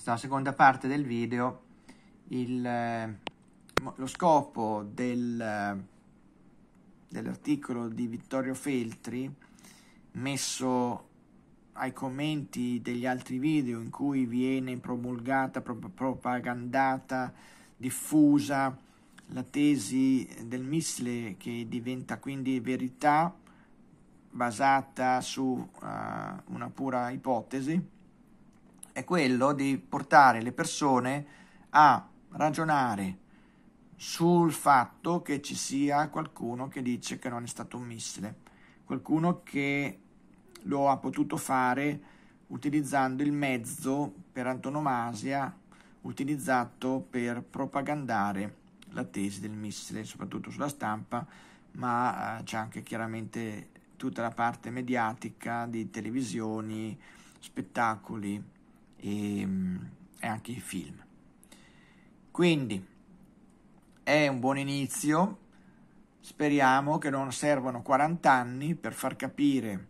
sta seconda parte del video, il, eh, lo scopo del, eh, dell'articolo di Vittorio Feltri messo ai commenti degli altri video in cui viene promulgata, pro propagandata, diffusa la tesi del missile che diventa quindi verità basata su uh, una pura ipotesi è quello di portare le persone a ragionare sul fatto che ci sia qualcuno che dice che non è stato un missile, qualcuno che lo ha potuto fare utilizzando il mezzo per antonomasia utilizzato per propagandare la tesi del missile, soprattutto sulla stampa, ma eh, c'è anche chiaramente tutta la parte mediatica di televisioni, spettacoli, e, ehm, e anche i film. Quindi è un buon inizio, speriamo che non servano 40 anni per far capire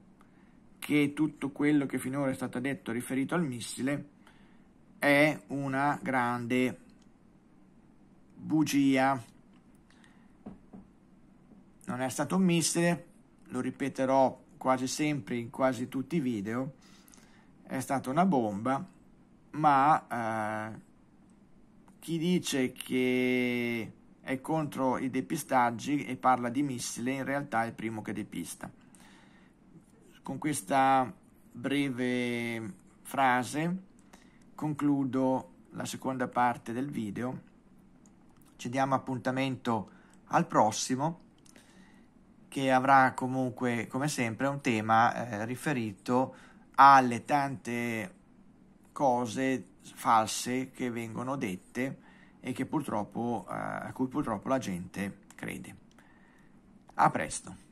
che tutto quello che finora è stato detto riferito al missile è una grande bugia. Non è stato un missile, lo ripeterò quasi sempre in quasi tutti i video, è stata una bomba ma eh, chi dice che è contro i depistaggi e parla di missile in realtà è il primo che depista. Con questa breve frase concludo la seconda parte del video. Ci diamo appuntamento al prossimo che avrà comunque come sempre un tema eh, riferito alle tante cose false che vengono dette e che purtroppo, eh, a cui purtroppo la gente crede. A presto.